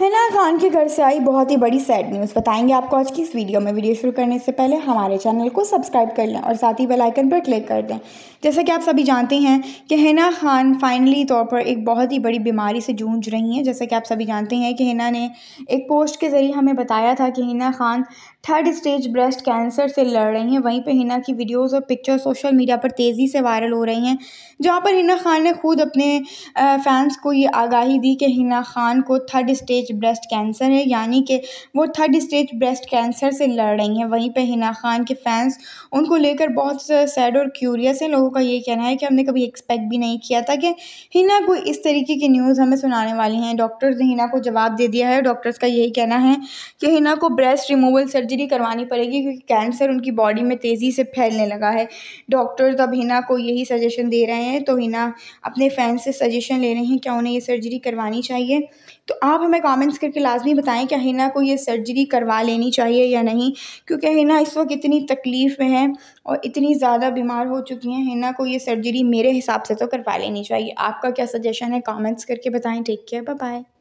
हिना खान के घर से आई बहुत ही बड़ी सैड न्यूज़ बताएंगे आपको आज की इस वीडियो में वीडियो शुरू करने से पहले हमारे चैनल को सब्सक्राइब कर लें और साथ ही बेल आइकन पर क्लिक कर दें जैसा कि आप सभी जानते हैं कि हिना खान फाइनली तौर पर एक बहुत ही बड़ी बीमारी से जूझ रही हैं जैसा कि आप सभी जानते हैं कि हिना ने एक पोस्ट के ज़रिए हमें बताया था कि Hina Khan third stage breast cancer से लड़ रही हैं वहीं पे हिना की वीडियोस और पिक्चर्स सोशल मीडिया पर तेज़ी से वायरल हो रही हैं जहां पर हिना खान ने खुद अपने फैंस को ये आगाही दी कि हिना खान को थर्ड स्टेज ब्रेस्ट कैंसर है यानी कि वो थर्ड स्टेज ब्रेस्ट कैंसर से लड़ रही हैं वहीं पर हिना खान के फैंस उनको लेकर बहुत सैड और क्यूरियस हैं लोगों का ये कहना है कि हमने कभी एक्सपेक्ट भी नहीं किया था कि हिना को इस तरीके की न्यूज़ हमें सुनाने वाली हैं डॉक्टर्स ने हिना को जवाब दे दिया है डॉक्टर्स का यही कहना है कि हिना को ब्रेस्ट रिमूवल सर्जरी सर्जरी करवानी पड़ेगी क्योंकि कैंसर उनकी बॉडी में तेज़ी से फैलने लगा है डॉक्टर्स अब हिना को यही सजेशन दे रहे हैं तो हिना अपने फैंस से सजेशन ले रहे हैं क्या उन्हें ये सर्जरी करवानी चाहिए तो आप हमें कॉमेंट्स करके लाजमी बताएं क्या हिना को ये सर्जरी करवा लेनी चाहिए या नहीं क्योंकि हिना इस वक्त इतनी तकलीफ़ में है और इतनी ज़्यादा बीमार हो चुकी हैं हिना को ये सर्जरी मेरे हिसाब से तो करवा लेनी चाहिए आपका क्या सजेशन है कॉमेंट्स करके बताएं टेक केयर बाय